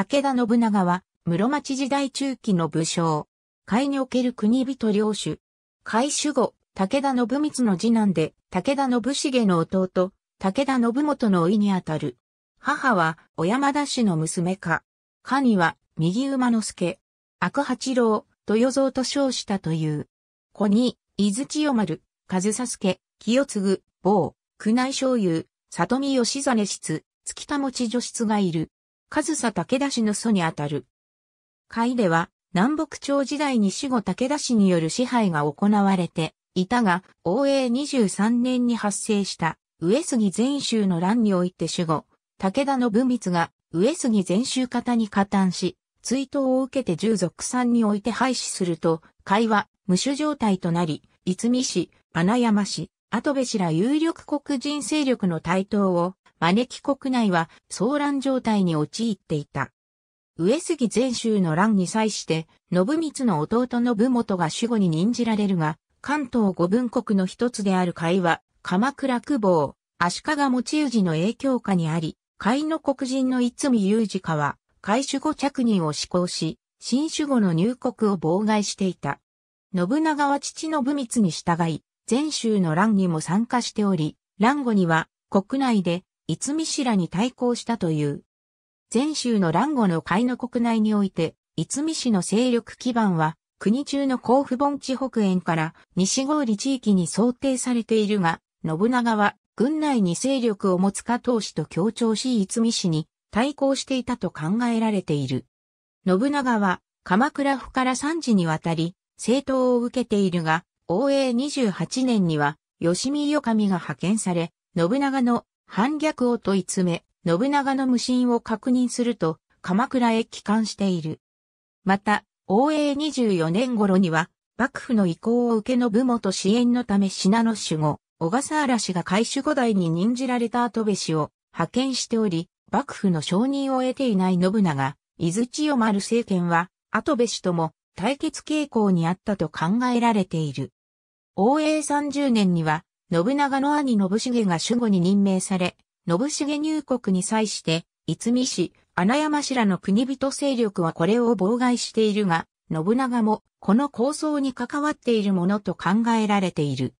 武田信長は、室町時代中期の武将。海における国人領主。海守護、武田信光の次男で、武田信繁の弟、武田信元の甥にあたる。母は、小山田氏の娘か。かには、右馬之助。悪八郎、豊造と称したという。子に、伊豆千代丸、和佐助、清継、某、宮内醤油、里見義実室、月田持女室がいる。上総武田氏の祖にあたる。会では、南北朝時代に死後武田氏による支配が行われていたが、応永23年に発生した上杉全州の乱において死後、武田の文密が上杉全州方に加担し、追悼を受けて従属さんにおいて廃止すると、会は無主状態となり、逸見氏、穴山氏、後部氏ら有力黒人勢力の台頭を招き国内は騒乱状態に陥っていた。上杉前州の乱に際して、信光の弟の部元が守護に任じられるが、関東五分国の一つである会は、鎌倉久保、足利持氏の影響下にあり、会の黒人の逸見裕二家は、会守護着任を施行し、新守護の入国を妨害していた。信長は父信光に従い、前州の乱にも参加しており、乱後には国内でいつみしらに対抗したという。前州の乱後の会の国内において、いつみ市の勢力基盤は、国中の甲府盆地北縁から西郡地域に想定されているが、信長は軍内に勢力を持つ加藤氏と強調し、いつみ氏に対抗していたと考えられている。信長は鎌倉府から三時にわたり、政党を受けているが、応永28年には、吉見かみが派遣され、信長の反逆を問い詰め、信長の無心を確認すると、鎌倉へ帰還している。また、応永24年頃には、幕府の意向を受けの部元支援のため信濃守護、小笠原氏が開守護代に任じられた後部氏を派遣しており、幕府の承認を得ていない信長、伊豆千代丸政権は、後部氏とも対決傾向にあったと考えられている。応永30年には、信長の兄信重が守護に任命され、信重入国に際して、逸見氏、穴山氏らの国人勢力はこれを妨害しているが、信長もこの構想に関わっているものと考えられている。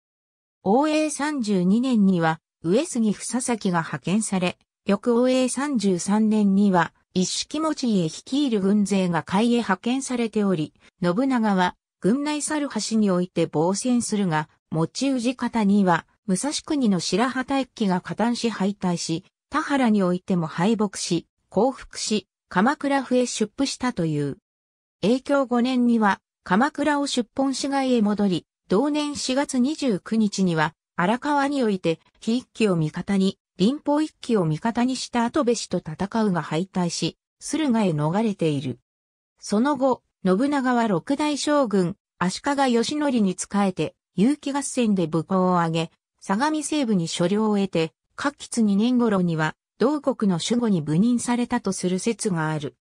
応永32年には、上杉房崎が派遣され、翌応永33年には、一式持ち家率いる軍勢が海へ派遣されており、信長は、軍内猿橋において防戦するが、持ち氏方には、武蔵国の白旗一揆が加担し敗退し、田原においても敗北し、降伏し、鎌倉府へ出府したという。永響5年には、鎌倉を出本市街へ戻り、同年4月29日には、荒川において、非一揆を味方に、林法一揆を味方にした後部氏と戦うが敗退し、駿河へ逃れている。その後、信長は六代将軍、足利義則に仕えて、有機合戦で武功を挙げ、相模西部に所領を得て、各吉2年頃には、同国の守護に部任されたとする説がある。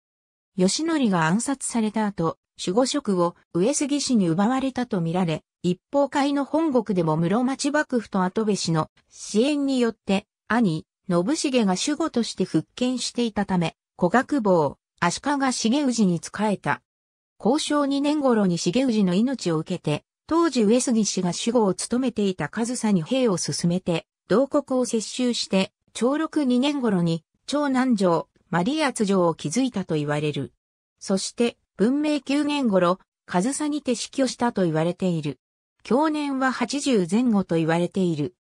義則が暗殺された後、守護職を上杉氏に奪われたとみられ、一方会の本国でも室町幕府と跡部氏の支援によって、兄、信繁が守護として復権していたため、古学坊、足利重氏に仕えた。交渉2年頃に重氏の命を受けて、当時上杉氏が守護を務めていた上総に兵を進めて、同国を接収して、長禄2年頃に、長南城、マリアツ城を築いたと言われる。そして、文明9年頃、上総にて死去したと言われている。去年は80前後と言われている。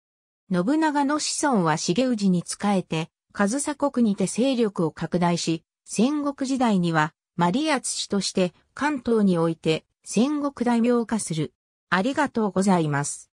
信長の子孫は重氏に仕えて、上総国にて勢力を拡大し、戦国時代には、マリアツ氏として関東において戦国大名化する。ありがとうございます。